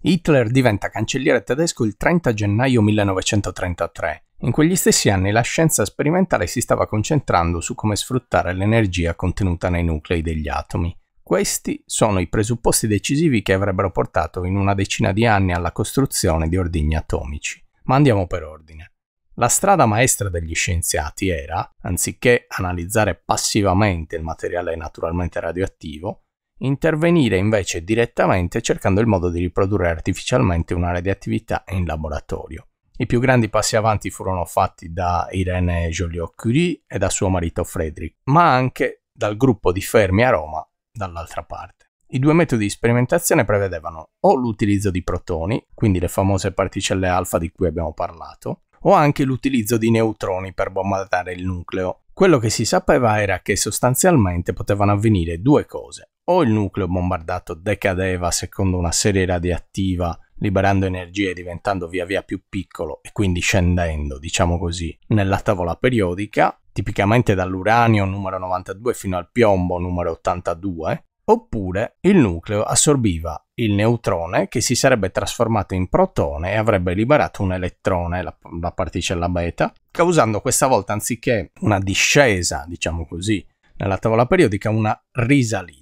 Hitler diventa cancelliere tedesco il 30 gennaio 1933. In quegli stessi anni la scienza sperimentale si stava concentrando su come sfruttare l'energia contenuta nei nuclei degli atomi. Questi sono i presupposti decisivi che avrebbero portato in una decina di anni alla costruzione di ordigni atomici. Ma andiamo per ordine. La strada maestra degli scienziati era, anziché analizzare passivamente il materiale naturalmente radioattivo, intervenire invece direttamente cercando il modo di riprodurre artificialmente una radioattività in laboratorio. I più grandi passi avanti furono fatti da Irene Joliot-Curie e da suo marito Frederick, ma anche dal gruppo di Fermi a Roma dall'altra parte. I due metodi di sperimentazione prevedevano o l'utilizzo di protoni, quindi le famose particelle alfa di cui abbiamo parlato, o anche l'utilizzo di neutroni per bombardare il nucleo. Quello che si sapeva era che sostanzialmente potevano avvenire due cose, o il nucleo bombardato decadeva secondo una serie radioattiva liberando energie e diventando via via più piccolo e quindi scendendo, diciamo così, nella tavola periodica, tipicamente dall'uranio numero 92 fino al piombo numero 82, oppure il nucleo assorbiva il neutrone che si sarebbe trasformato in protone e avrebbe liberato un elettrone, la, la particella beta, causando questa volta anziché una discesa, diciamo così, nella tavola periodica una risalita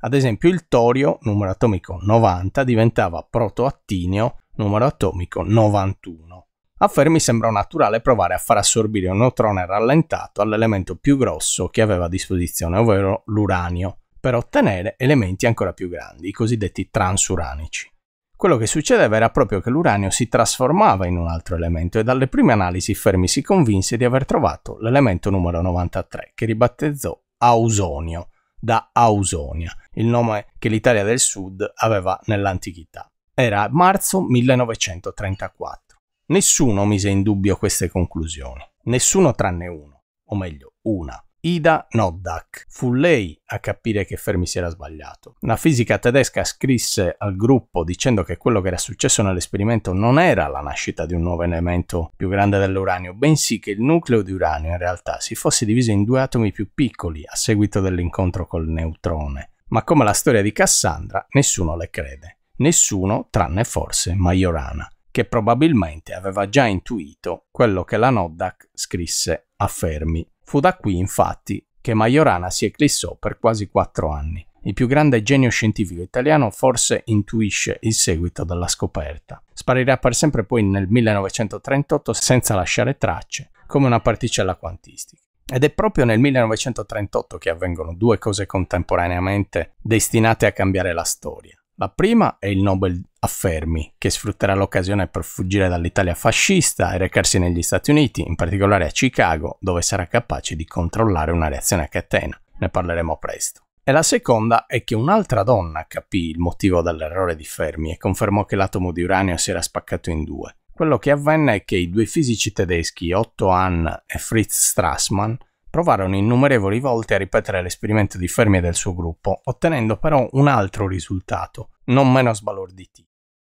ad esempio il torio, numero atomico 90, diventava protoattinio, numero atomico 91. A Fermi sembrò naturale provare a far assorbire un neutrone rallentato all'elemento più grosso che aveva a disposizione, ovvero l'uranio, per ottenere elementi ancora più grandi, i cosiddetti transuranici. Quello che succedeva era proprio che l'uranio si trasformava in un altro elemento e dalle prime analisi Fermi si convinse di aver trovato l'elemento numero 93, che ribattezzò ausonio, da ausonia, il nome che l'Italia del Sud aveva nell'antichità. Era marzo 1934. Nessuno mise in dubbio queste conclusioni, nessuno tranne uno, o meglio una. Ida Noddak. Fu lei a capire che Fermi si era sbagliato. La fisica tedesca scrisse al gruppo dicendo che quello che era successo nell'esperimento non era la nascita di un nuovo elemento più grande dell'uranio, bensì che il nucleo di uranio in realtà si fosse diviso in due atomi più piccoli a seguito dell'incontro col neutrone ma come la storia di Cassandra, nessuno le crede. Nessuno tranne forse Majorana, che probabilmente aveva già intuito quello che la Noddak scrisse a Fermi. Fu da qui, infatti, che Majorana si eclissò per quasi quattro anni. Il più grande genio scientifico italiano forse intuisce il seguito della scoperta. Sparirà per sempre poi nel 1938 senza lasciare tracce, come una particella quantistica. Ed è proprio nel 1938 che avvengono due cose contemporaneamente destinate a cambiare la storia. La prima è il Nobel a Fermi, che sfrutterà l'occasione per fuggire dall'Italia fascista e recarsi negli Stati Uniti, in particolare a Chicago, dove sarà capace di controllare una reazione a catena. Ne parleremo presto. E la seconda è che un'altra donna capì il motivo dell'errore di Fermi e confermò che l'atomo di uranio si era spaccato in due. Quello che avvenne è che i due fisici tedeschi Otto Hahn e Fritz Strassmann provarono innumerevoli volte a ripetere l'esperimento di Fermi e del suo gruppo, ottenendo però un altro risultato, non meno sbalorditi.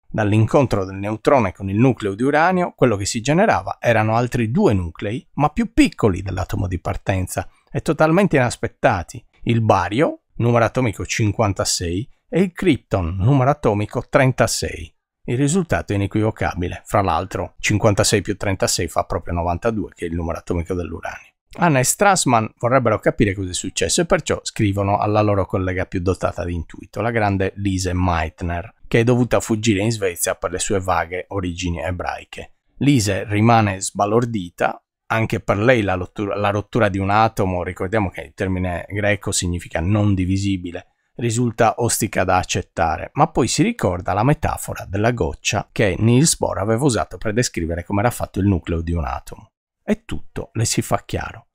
Dall'incontro del neutrone con il nucleo di uranio, quello che si generava erano altri due nuclei, ma più piccoli dell'atomo di partenza e totalmente inaspettati, il bario, numero atomico 56, e il krypton, numero atomico 36. Il risultato è inequivocabile, fra l'altro 56 più 36 fa proprio 92, che è il numero atomico dell'uranio. Anna e Strassman vorrebbero capire cosa è successo e perciò scrivono alla loro collega più dotata di intuito, la grande Lise Meitner, che è dovuta fuggire in Svezia per le sue vaghe origini ebraiche. Lise rimane sbalordita, anche per lei la rottura, la rottura di un atomo, ricordiamo che il termine greco significa non divisibile, risulta ostica da accettare, ma poi si ricorda la metafora della goccia che Niels Bohr aveva usato per descrivere come era fatto il nucleo di un atomo. E tutto le si fa chiaro.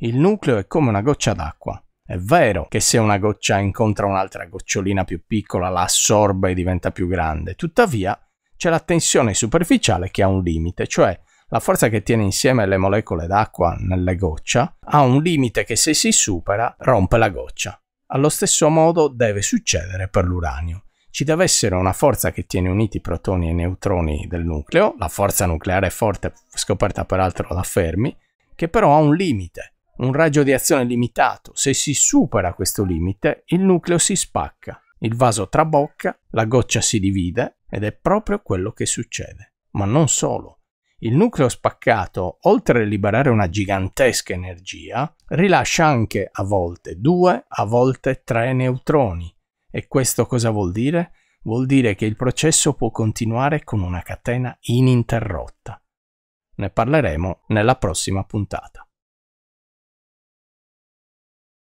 Il nucleo è come una goccia d'acqua. È vero che se una goccia incontra un'altra gocciolina più piccola la assorbe e diventa più grande, tuttavia c'è la tensione superficiale che ha un limite, cioè la forza che tiene insieme le molecole d'acqua nelle goccia ha un limite che se si supera rompe la goccia. Allo stesso modo deve succedere per l'uranio. Ci deve essere una forza che tiene uniti protoni e neutroni del nucleo, la forza nucleare forte scoperta peraltro da Fermi, che però ha un limite, un raggio di azione limitato. Se si supera questo limite, il nucleo si spacca, il vaso trabocca, la goccia si divide ed è proprio quello che succede. Ma non solo. Il nucleo spaccato, oltre a liberare una gigantesca energia, rilascia anche a volte due, a volte tre neutroni. E questo cosa vuol dire? Vuol dire che il processo può continuare con una catena ininterrotta. Ne parleremo nella prossima puntata.